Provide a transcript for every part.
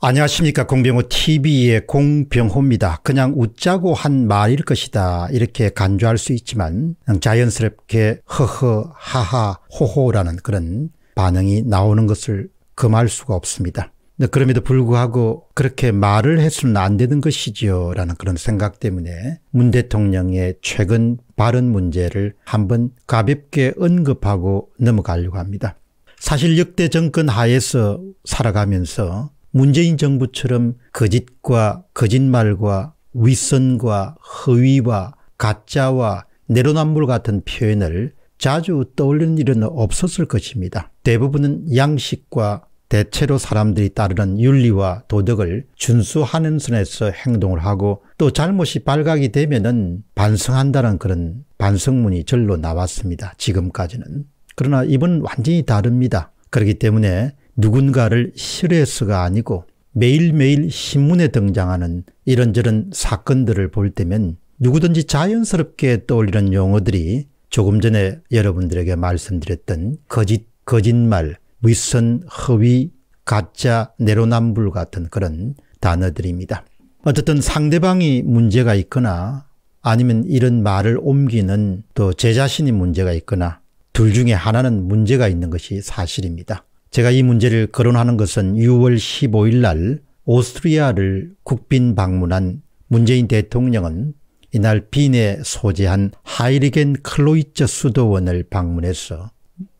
안녕하십니까 공병호 TV의 공병호입니다. 그냥 웃자고 한 말일 것이다 이렇게 간주할 수 있지만 자연스럽게 허허 하하 호호라는 그런 반응이 나오는 것을 금할 수가 없습니다. 그럼에도 불구하고 그렇게 말을 해서는 안 되는 것이지요 라는 그런 생각 때문에 문 대통령의 최근 발언 문제를 한번 가볍게 언급하고 넘어가려고 합니다. 사실 역대 정권 하에서 살아가면서 문재인 정부처럼 거짓과 거짓말과 위선과 허위와 가짜와 내로남불 같은 표현을 자주 떠올리는 일은 없었을 것입니다. 대부분은 양식과 대체로 사람들이 따르는 윤리와 도덕을 준수하는 선에서 행동을 하고 또 잘못이 발각이 되면은 반성한다는 그런 반성문이 절로 나왔습니다. 지금까지는. 그러나 이번 완전히 다릅니다. 그렇기 때문에 누군가를 싫어해서가 아니고 매일매일 신문에 등장하는 이런저런 사건들을 볼 때면 누구든지 자연스럽게 떠올리는 용어들이 조금 전에 여러분들에게 말씀드렸던 거짓, 거짓말, 위선, 허위, 가짜, 내로남불 같은 그런 단어들입니다. 어쨌든 상대방이 문제가 있거나 아니면 이런 말을 옮기는 또 제 자신이 문제가 있거나 둘 중에 하나는 문제가 있는 것이 사실입니다. 제가 이 문제를 거론하는 것은 6월 15일 날 오스트리아를 국빈 방문한 문재인 대통령은 이날 빈에 소재한 하이리겐 클로이츠 수도원을 방문해서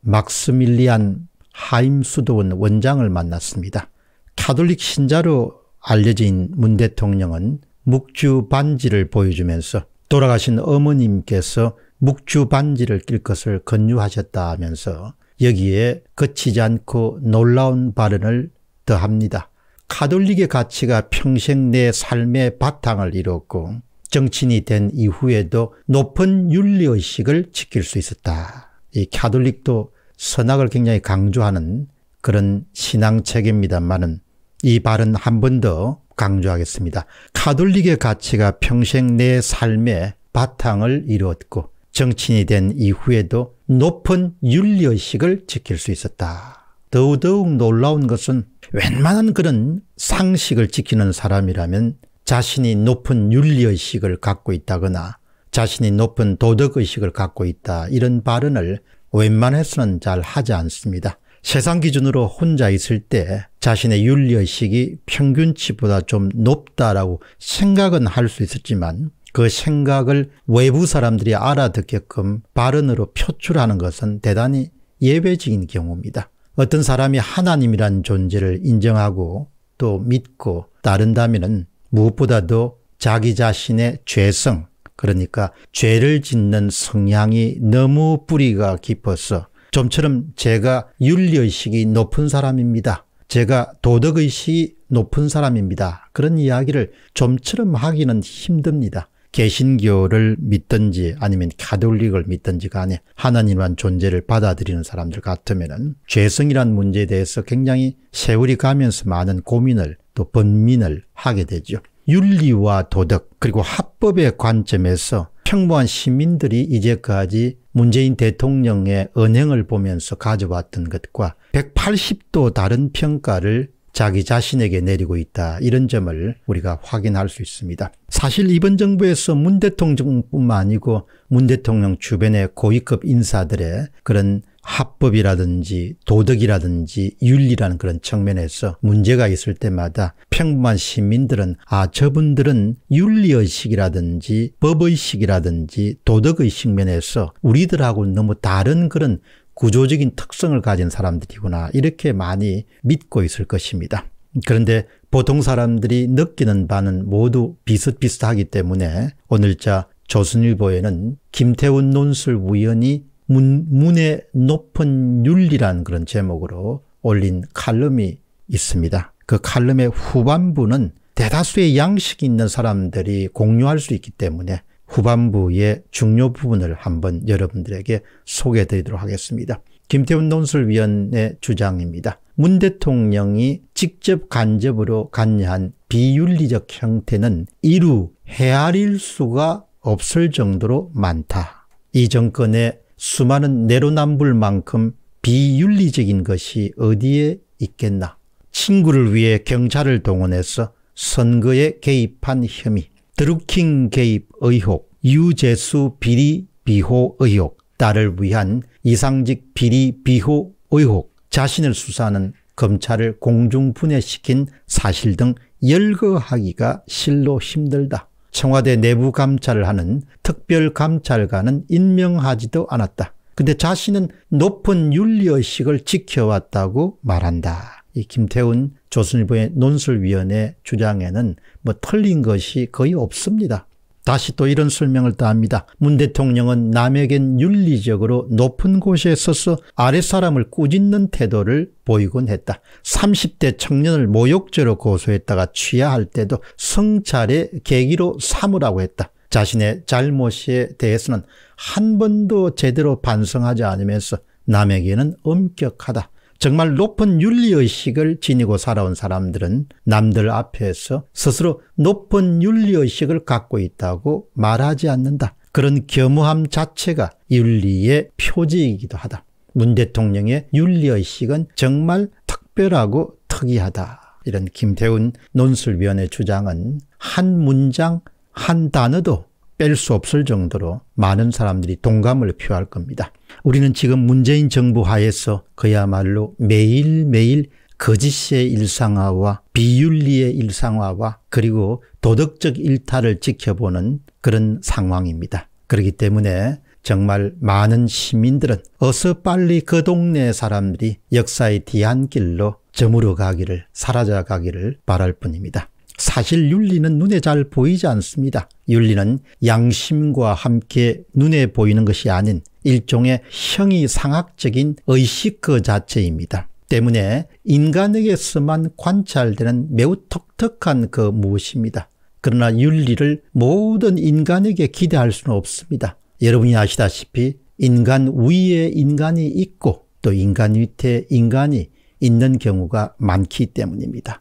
막스밀리안 하임 수도원 원장을 만났습니다. 카톨릭 신자로 알려진 문 대통령은 묵주 반지를 보여주면서 돌아가신 어머님께서 묵주 반지를 낄 것을 권유하셨다면서 하 여기에 거치지 않고 놀라운 발언을 더합니다. 카톨릭의 가치가 평생 내 삶의 바탕을 이뤘고 정치인이 된 이후에도 높은 윤리의식을 지킬 수 있었다. 이 카톨릭도 선악을 굉장히 강조하는 그런 신앙책입니다만은 이 발언 한 번 더 강조하겠습니다. 카톨릭의 가치가 평생 내 삶의 바탕을 이루었고 정치인이 된 이후에도 높은 윤리의식을 지킬 수 있었다. 더더욱 놀라운 것은 웬만한 그런 상식을 지키는 사람이라면 자신이 높은 윤리의식을 갖고 있다거나 자신이 높은 도덕의식을 갖고 있다 이런 발언을 웬만해서는 잘 하지 않습니다. 세상 기준으로 혼자 있을 때 자신의 윤리의식이 평균치보다 좀 높다라고 생각은 할 수 있었지만 그 생각을 외부 사람들이 알아듣게끔 발언으로 표출하는 것은 대단히 예외적인 경우입니다. 어떤 사람이 하나님이란 존재를 인정하고 또 믿고 따른다면 무엇보다도 자기 자신의 죄성, 그러니까 죄를 짓는 성향이 너무 뿌리가 깊어서 좀처럼 제가 윤리의식이 높은 사람입니다. 제가 도덕의식이 높은 사람입니다. 그런 이야기를 좀처럼 하기는 힘듭니다. 개신교를 믿든지 아니면 가톨릭을 믿든지 간에 하나님만 존재를 받아들이는 사람들 같으면 죄성이란 문제에 대해서 굉장히 세월이 가면서 많은 고민을 또 번민을 하게 되죠. 윤리와 도덕 그리고 합법의 관점에서 평범한 시민들이 이제까지 문재인 대통령의 언행을 보면서 가져왔던 것과 180도 다른 평가를 자기 자신에게 내리고 있다. 이런 점을 우리가 확인할 수 있습니다. 사실 이번 정부에서 문 대통령뿐만 아니고 문 대통령 주변의 고위급 인사들의 그런 합법이라든지 도덕이라든지 윤리라는 그런 측면에서 문제가 있을 때마다 평범한 시민들은 아 저분들은 윤리의식이라든지 법의식이라든지 도덕의식 면에서 우리들하고 너무 다른 그런 구조적인 특성을 가진 사람들이구나 이렇게 많이 믿고 있을 것입니다. 그런데 보통 사람들이 느끼는 바는 모두 비슷비슷하기 때문에 오늘자 조선일보에는 김태훈 논술위원이 문, 문의 높은 윤리란 그런 제목으로 올린 칼럼이 있습니다. 그 칼럼의 후반부는 대다수의 양식이 있는 사람들이 공유할 수 있기 때문에 후반부의 중요 부분을 한번 여러분들에게 소개해 드리도록 하겠습니다. 김태훈 논술위원의 주장입니다. 문 대통령이 직접 간접으로 관여한 비윤리적 형태는 이루 헤아릴 수가 없을 정도로 많다. 이 정권의 수많은 내로남불만큼 비윤리적인 것이 어디에 있겠나. 친구를 위해 경찰을 동원해서 선거에 개입한 혐의, 드루킹 개입 의혹, 유재수 비리 비호 의혹, 딸을 위한 이상직 비리 비호 의혹, 자신을 수사하는 검찰을 공중분해시킨 사실 등 열거하기가 실로 힘들다. 청와대 내부 감찰을 하는 특별감찰관은 임명하지도 않았다. 근데 자신은 높은 윤리의식을 지켜왔다고 말한다. 이 김태훈 조선일보의 논술위원회 주장에는 뭐 틀린 것이 거의 없습니다. 다시 또 이런 설명을 더합니다문 대통령은 남에겐 윤리적으로 높은 곳에 서서 아랫사람을 꾸짖는 태도를 보이곤 했다. 30대 청년을 모욕죄로 고소했다가 취하할 때도 성찰의 계기로 삼으라고 했다. 자신의 잘못에 대해서는 한 번도 제대로 반성하지 않으면서 남에게는 엄격하다. 정말 높은 윤리의식을 지니고 살아온 사람들은 남들 앞에서 스스로 높은 윤리의식을 갖고 있다고 말하지 않는다. 그런 겸허함 자체가 윤리의 표지이기도 하다. 문 대통령의 윤리의식은 정말 특별하고 특이하다. 이런 김태훈 논술위원의 주장은 한 문장, 한 단어도 뺄수 없을 정도로 많은 사람들이 동감을 표할 겁니다. 우리는 지금 문재인 정부 하에서 그야말로 매일매일 거짓의 일상화와 비윤리의 일상화와 그리고 도덕적 일탈을 지켜보는 그런 상황입니다. 그렇기 때문에 정말 많은 시민들은 어서 빨리 그 동네 사람들이 역사의 뒤안길로 저물어 가기를 사라져 가기를 바랄 뿐입니다. 사실 윤리는 눈에 잘 보이지 않습니다. 윤리는 양심과 함께 눈에 보이는 것이 아닌 일종의 형이상학적인 의식 그 자체입니다. 때문에 인간에게서만 관찰되는 매우 독특한 그 무엇입니다. 그러나 윤리를 모든 인간에게 기대할 수는 없습니다. 여러분이 아시다시피 인간 위에 인간이 있고 또 인간 밑에 인간이 있는 경우가 많기 때문입니다.